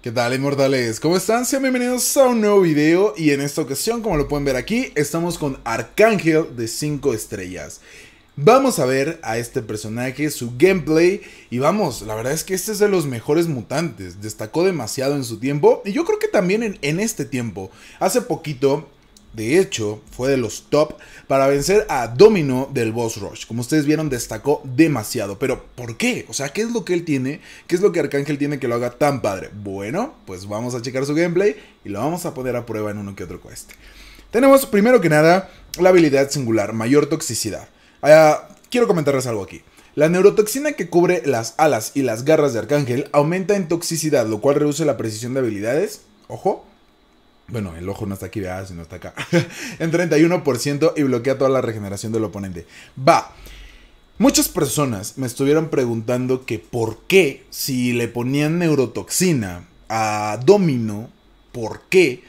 ¿Qué tal, inmortales? ¿Cómo están? Sean bienvenidos a un nuevo video y en esta ocasión, como lo pueden ver aquí, estamos con Arcángel de 5 estrellas. Vamos a ver a este personaje, su gameplay y vamos, la verdad es que este es de los mejores mutantes, destacó demasiado en su tiempo y yo creo que también en, en este tiempo. Hace poquito de hecho, fue de los top para vencer a Domino del Boss Rush. Como ustedes vieron, destacó demasiado. Pero, ¿por qué? O sea, ¿qué es lo que él tiene? ¿Qué es lo que Arcángel tiene que lo haga tan padre? Bueno, pues vamos a checar su gameplay y lo vamos a poner a prueba en uno que otro cueste. Tenemos, primero que nada, la habilidad singular, mayor toxicidad. Ah, quiero comentarles algo aquí. La neurotoxina que cubre las alas y las garras de Arcángel aumenta en toxicidad, lo cual reduce la precisión de habilidades. Ojo, bueno, el ojo no está aquí, vea, sino está acá. en 31% y bloquea toda la regeneración del oponente. Va. Muchas personas me estuvieron preguntando que por qué si le ponían neurotoxina a Domino, ¿por qué?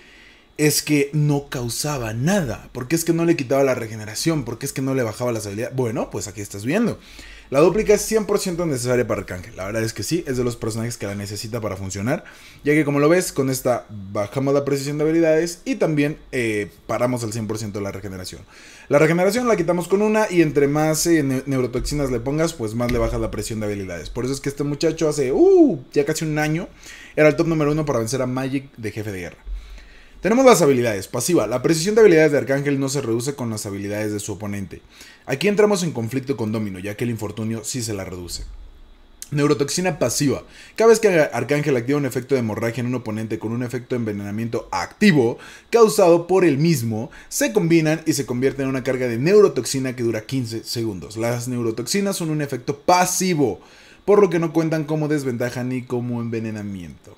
es que no causaba nada, porque es que no le quitaba la regeneración, porque es que no le bajaba la habilidades. Bueno, pues aquí estás viendo. La duplica es 100% necesaria para Arcángel. La verdad es que sí, es de los personajes que la necesita para funcionar. Ya que como lo ves, con esta bajamos la precisión de habilidades y también eh, paramos al 100% la regeneración. La regeneración la quitamos con una y entre más eh, neurotoxinas le pongas, pues más le baja la presión de habilidades. Por eso es que este muchacho hace uh, ya casi un año era el top número uno para vencer a Magic de jefe de guerra. Tenemos las habilidades. Pasiva. La precisión de habilidades de Arcángel no se reduce con las habilidades de su oponente. Aquí entramos en conflicto con Domino, ya que el infortunio sí se la reduce. Neurotoxina pasiva. Cada vez que Arcángel activa un efecto de hemorragia en un oponente con un efecto de envenenamiento activo causado por el mismo, se combinan y se convierten en una carga de neurotoxina que dura 15 segundos. Las neurotoxinas son un efecto pasivo, por lo que no cuentan como desventaja ni como envenenamiento.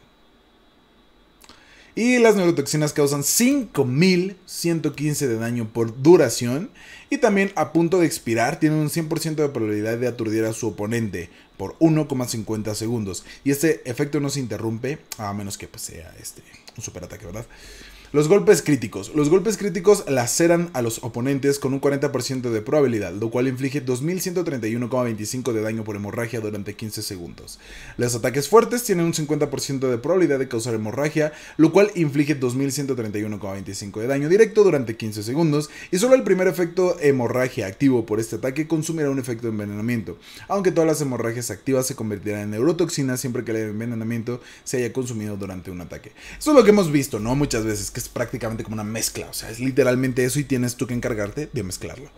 Y las neurotoxinas causan 5.115 de daño por duración. Y también a punto de expirar tienen un 100% de probabilidad de aturdir a su oponente por 1,50 segundos. Y este efecto no se interrumpe a menos que pues, sea este, un superataque, ¿verdad? Los golpes críticos. Los golpes críticos laceran a los oponentes con un 40% de probabilidad, lo cual inflige 2131,25 de daño por hemorragia durante 15 segundos. Los ataques fuertes tienen un 50% de probabilidad de causar hemorragia, lo cual inflige 2131,25 de daño directo durante 15 segundos y solo el primer efecto hemorragia activo por este ataque consumirá un efecto de envenenamiento, aunque todas las hemorragias activas se convertirán en neurotoxina siempre que el envenenamiento se haya consumido durante un ataque. Eso es lo que hemos visto, ¿no? Muchas veces que es prácticamente como una mezcla, o sea, es literalmente eso y tienes tú que encargarte de mezclarlo.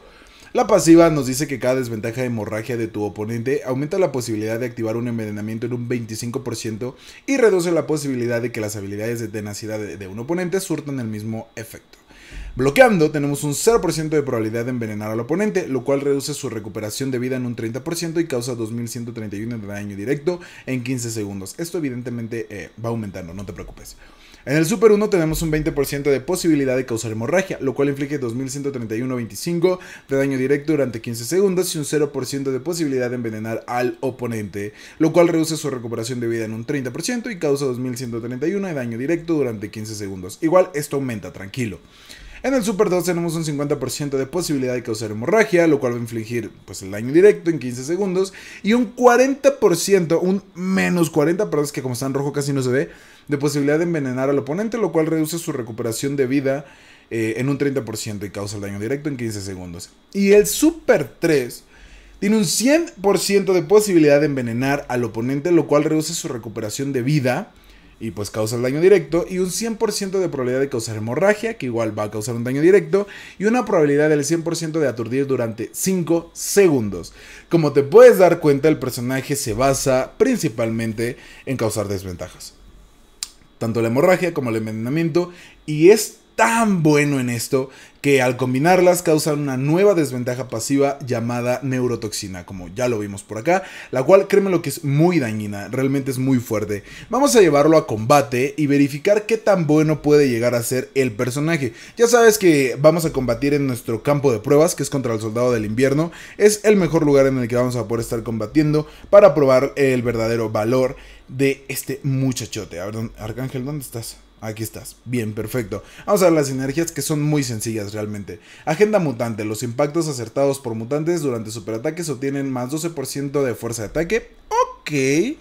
La pasiva nos dice que cada desventaja de hemorragia de tu oponente aumenta la posibilidad de activar un envenenamiento en un 25% y reduce la posibilidad de que las habilidades de tenacidad de un oponente surtan el mismo efecto. Bloqueando, tenemos un 0% de probabilidad de envenenar al oponente, lo cual reduce su recuperación de vida en un 30% y causa 2131 de daño directo en 15 segundos. Esto evidentemente eh, va aumentando, no te preocupes. En el Super 1 tenemos un 20% de posibilidad de causar hemorragia, lo cual inflige 2131.25 de daño directo durante 15 segundos y un 0% de posibilidad de envenenar al oponente, lo cual reduce su recuperación de vida en un 30% y causa 2131 de daño directo durante 15 segundos. Igual esto aumenta, tranquilo. En el Super 2 tenemos un 50% de posibilidad de causar hemorragia, lo cual va a infligir pues, el daño directo en 15 segundos. Y un 40%, un menos 40, perdón, es que como está en rojo casi no se ve, de posibilidad de envenenar al oponente, lo cual reduce su recuperación de vida eh, en un 30% y causa el daño directo en 15 segundos. Y el Super 3 tiene un 100% de posibilidad de envenenar al oponente, lo cual reduce su recuperación de vida y pues causa el daño directo, y un 100% de probabilidad de causar hemorragia, que igual va a causar un daño directo, y una probabilidad del 100% de aturdir durante 5 segundos. Como te puedes dar cuenta, el personaje se basa principalmente en causar desventajas tanto la hemorragia como el envenenamiento, y es tan bueno en esto que al combinarlas causan una nueva desventaja pasiva llamada neurotoxina, como ya lo vimos por acá, la cual créeme lo que es muy dañina, realmente es muy fuerte. Vamos a llevarlo a combate y verificar qué tan bueno puede llegar a ser el personaje. Ya sabes que vamos a combatir en nuestro campo de pruebas, que es contra el soldado del invierno, es el mejor lugar en el que vamos a poder estar combatiendo para probar el verdadero valor de este muchachote. A ver, Arcángel, ¿dónde estás? aquí estás. Bien, perfecto. Vamos a ver las sinergias que son muy sencillas realmente. Agenda mutante. Los impactos acertados por mutantes durante superataques obtienen más 12% de fuerza de ataque. Ok.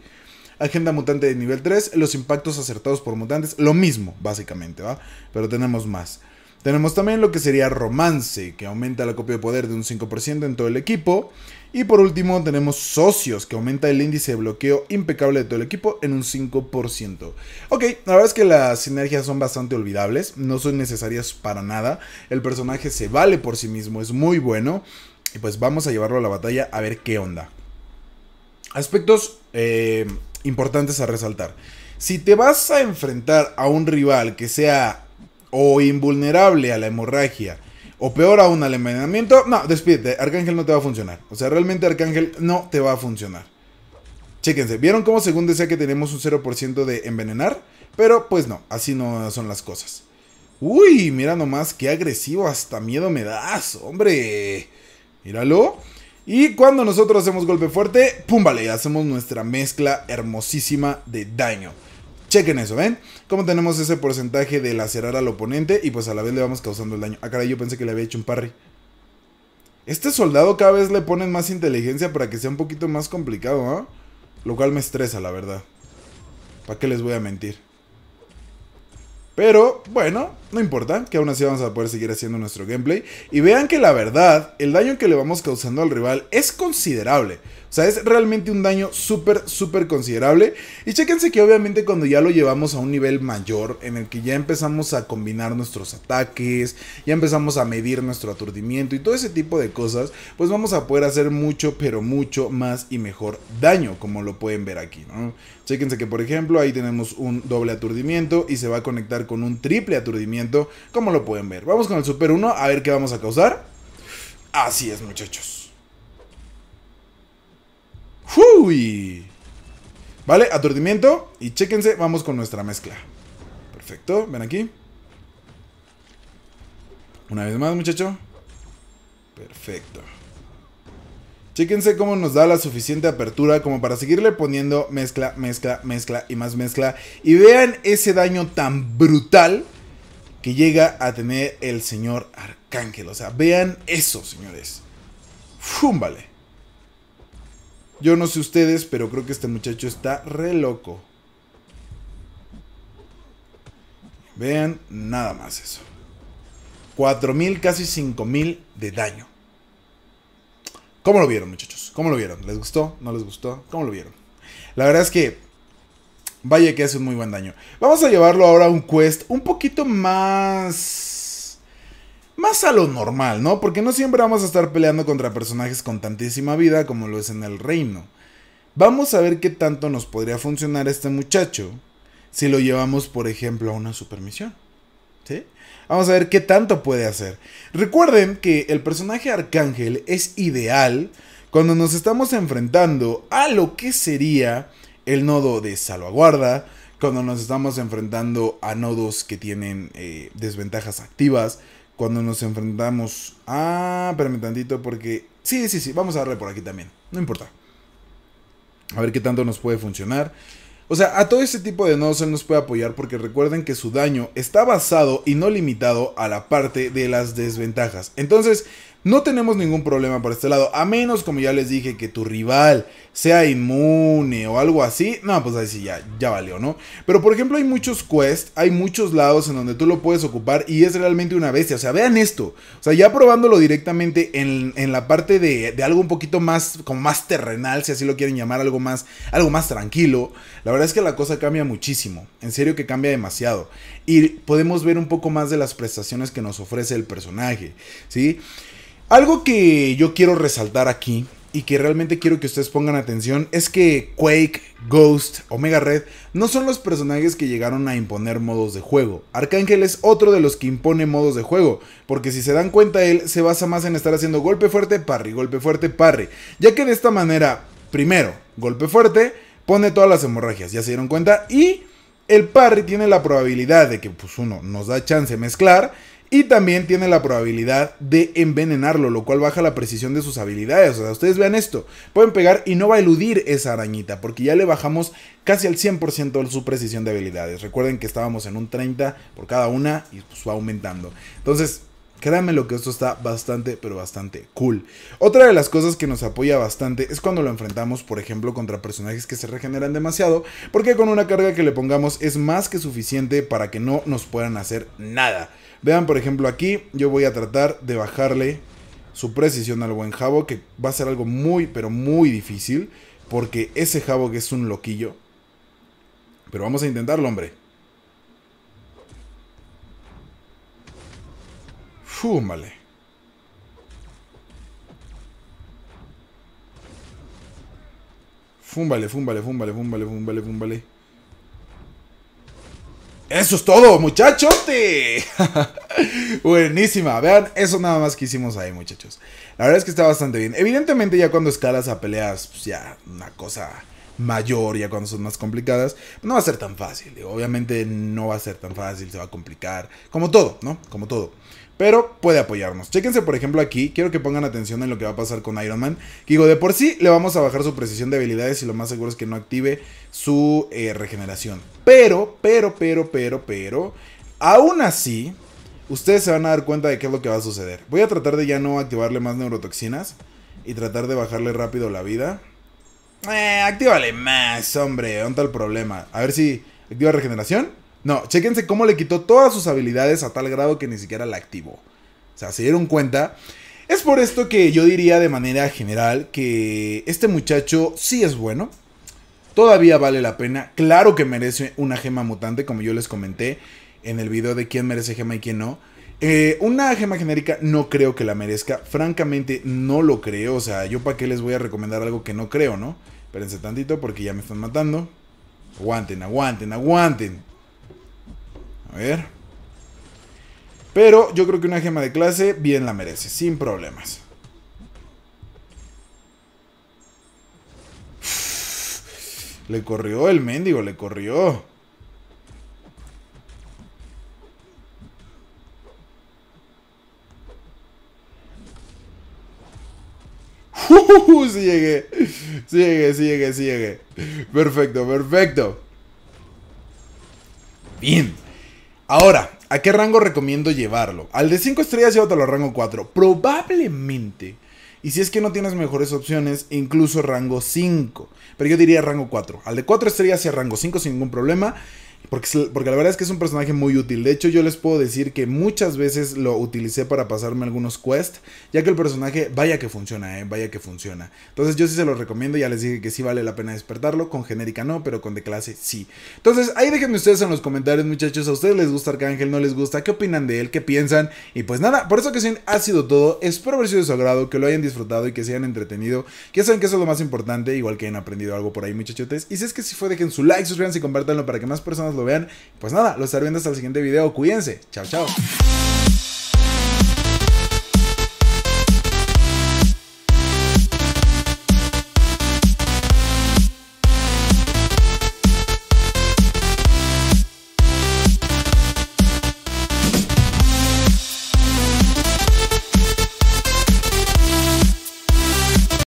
Agenda mutante de nivel 3. Los impactos acertados por mutantes. Lo mismo, básicamente, ¿va? Pero tenemos más. Tenemos también lo que sería romance, que aumenta la copia de poder de un 5% en todo el equipo. Y por último tenemos socios, que aumenta el índice de bloqueo impecable de todo el equipo en un 5%. Ok, la verdad es que las sinergias son bastante olvidables, no son necesarias para nada. El personaje se vale por sí mismo, es muy bueno. Y pues vamos a llevarlo a la batalla a ver qué onda. Aspectos eh, importantes a resaltar. Si te vas a enfrentar a un rival que sea o invulnerable a la hemorragia o peor aún al envenenamiento, no, despídete, Arcángel no te va a funcionar. O sea, realmente Arcángel no te va a funcionar. Chéquense, ¿vieron cómo según decía que tenemos un 0% de envenenar? Pero pues no, así no son las cosas. Uy, mira nomás, qué agresivo, hasta miedo me das, hombre. Míralo. Y cuando nosotros hacemos golpe fuerte, pum, vale, hacemos nuestra mezcla hermosísima de daño. Chequen eso, ¿ven? Cómo tenemos ese porcentaje de lacerar al oponente y pues a la vez le vamos causando el daño. Ah, caray, yo pensé que le había hecho un parry. Este soldado cada vez le ponen más inteligencia para que sea un poquito más complicado, ¿no? Lo cual me estresa, la verdad. ¿Para qué les voy a mentir? Pero, bueno, no importa, que aún así vamos a poder seguir haciendo nuestro gameplay. Y vean que la verdad, el daño que le vamos causando al rival es considerable. O sea, es realmente un daño súper, súper considerable. Y chéquense que obviamente cuando ya lo llevamos a un nivel mayor, en el que ya empezamos a combinar nuestros ataques, ya empezamos a medir nuestro aturdimiento y todo ese tipo de cosas, pues vamos a poder hacer mucho, pero mucho más y mejor daño, como lo pueden ver aquí, ¿no? Chéquense que por ejemplo ahí tenemos un doble aturdimiento y se va a conectar con un triple aturdimiento como lo pueden ver. Vamos con el Super 1 a ver qué vamos a causar. Así es, muchachos. Vale, aturdimiento. Y chéquense, vamos con nuestra mezcla. Perfecto, ven aquí. Una vez más, muchacho. Perfecto. Chequense cómo nos da la suficiente apertura como para seguirle poniendo mezcla, mezcla, mezcla y más mezcla. Y vean ese daño tan brutal que llega a tener el señor Arcángel. O sea, vean eso, señores. Fúmbale. Yo no sé ustedes, pero creo que este muchacho está re loco. Vean nada más eso. 4.000, casi 5.000 de daño. ¿Cómo lo vieron, muchachos? ¿Cómo lo vieron? ¿Les gustó? ¿No les gustó? ¿Cómo lo vieron? La verdad es que Vaya que hace un muy buen daño. Vamos a llevarlo ahora a un quest un poquito más... Más a lo normal, ¿no? Porque no siempre vamos a estar peleando contra personajes con tantísima vida como lo es en el reino. Vamos a ver qué tanto nos podría funcionar este muchacho si lo llevamos, por ejemplo, a una supermisión. ¿Sí? Vamos a ver qué tanto puede hacer. Recuerden que el personaje Arcángel es ideal cuando nos estamos enfrentando a lo que sería el nodo de salvaguarda, cuando nos estamos enfrentando a nodos que tienen eh, desventajas activas, cuando nos enfrentamos a... Ah, espérame tantito porque... Sí, sí, sí, vamos a darle por aquí también, no importa. A ver qué tanto nos puede funcionar. O sea, a todo este tipo de nodos él nos puede apoyar porque recuerden que su daño está basado y no limitado a la parte de las desventajas. Entonces, no tenemos ningún problema por este lado, a menos como ya les dije que tu rival sea inmune o algo así, no, pues ahí sí ya, ya valió, ¿no? Pero por ejemplo hay muchos quests, hay muchos lados en donde tú lo puedes ocupar y es realmente una bestia, o sea, vean esto, o sea, ya probándolo directamente en, la parte de, algo un poquito más, como más terrenal, si así lo quieren llamar, algo más, algo más tranquilo, la verdad es que la cosa cambia muchísimo, en serio que cambia demasiado y podemos ver un poco más de las prestaciones que nos ofrece el personaje, ¿sí? sí algo que yo quiero resaltar aquí y que realmente quiero que ustedes pongan atención es que Quake, Ghost, Omega Red no son los personajes que llegaron a imponer modos de juego. Arcángel es otro de los que impone modos de juego, porque si se dan cuenta él se basa más en estar haciendo golpe fuerte, parry, golpe fuerte, parry, ya que de esta manera, primero, golpe fuerte, pone todas las hemorragias, ya se dieron cuenta, y el parry tiene la probabilidad de que pues uno nos da chance de mezclar y también tiene la probabilidad de envenenarlo, lo cual baja la precisión de sus habilidades. O sea, ustedes vean esto. Pueden pegar y no va a eludir esa arañita, porque ya le bajamos casi al 100% su precisión de habilidades. Recuerden que estábamos en un 30 por cada una y pues va aumentando. Entonces, Créanme lo que esto está bastante, pero bastante cool. Otra de las cosas que nos apoya bastante es cuando lo enfrentamos, por ejemplo, contra personajes que se regeneran demasiado, porque con una carga que le pongamos es más que suficiente para que no nos puedan hacer nada. Vean, por ejemplo, aquí yo voy a tratar de bajarle su precisión al buen Jabo, que va a ser algo muy, pero muy difícil, porque ese Jabo que es un loquillo. Pero vamos a intentarlo, hombre. Fúmale. Fúmbale, fúmbale, fúmbale, fúmbale, fúmbale, fúmbale. Eso es todo, muchachote. Buenísima. Vean, eso nada más que hicimos ahí, muchachos. La verdad es que está bastante bien. Evidentemente, ya cuando escalas a peleas, pues ya una cosa mayor, ya cuando son más complicadas, no va a ser tan fácil. Obviamente no va a ser tan fácil, se va a complicar. Como todo, ¿no? Como todo pero puede apoyarnos. Chéquense, por ejemplo, aquí, quiero que pongan atención en lo que va a pasar con Iron Man. Que digo, de por sí le vamos a bajar su precisión de habilidades y lo más seguro es que no active su eh, regeneración. Pero, pero, pero, pero, pero, aún así, ustedes se van a dar cuenta de qué es lo que va a suceder. Voy a tratar de ya no activarle más neurotoxinas y tratar de bajarle rápido la vida. Eh, actívale más, hombre, ¿dónde está el problema? A ver si activa regeneración. No, chéquense cómo le quitó todas sus habilidades a tal grado que ni siquiera la activó. O sea, se dieron cuenta. Es por esto que yo diría de manera general que este muchacho sí es bueno. Todavía vale la pena. Claro que merece una gema mutante, como yo les comenté en el video de quién merece gema y quién no. Eh, una gema genérica no creo que la merezca. Francamente, no lo creo. O sea, yo para qué les voy a recomendar algo que no creo, ¿no? Espérense tantito porque ya me están matando. Aguanten, aguanten, aguanten. A ver. Pero yo creo que una gema de clase bien la merece, sin problemas. Le corrió el mendigo, le corrió. Uh, sí llegué. Sí llegué, Perfecto, perfecto. Bien. Ahora, ¿a qué rango recomiendo llevarlo? Al de 5 estrellas llévatelo a rango 4. Probablemente. Y si es que no tienes mejores opciones, incluso rango 5. Pero yo diría rango 4. Al de 4 estrellas y rango 5 sin ningún problema. Porque, la verdad es que es un personaje muy útil. De hecho, yo les puedo decir que muchas veces lo utilicé para pasarme algunos quests. Ya que el personaje, vaya que funciona, eh, vaya que funciona. Entonces yo sí se lo recomiendo. Ya les dije que sí vale la pena despertarlo. Con genérica no, pero con de clase sí. Entonces ahí déjenme ustedes en los comentarios, muchachos. ¿A ustedes les gusta Arcángel? ¿No les gusta? ¿Qué opinan de él? ¿Qué piensan? Y pues nada, por eso que sí, ha sido todo. Espero haber sido de su agrado, que lo hayan disfrutado y que se hayan entretenido. que saben que eso es lo más importante. Igual que hayan aprendido algo por ahí, muchachotes. Y si es que si fue, dejen su like, suscríbanse y compártanlo para que más personas lo vean. Pues nada, los estaré viendo hasta el siguiente video. Cuídense. Chao, chao.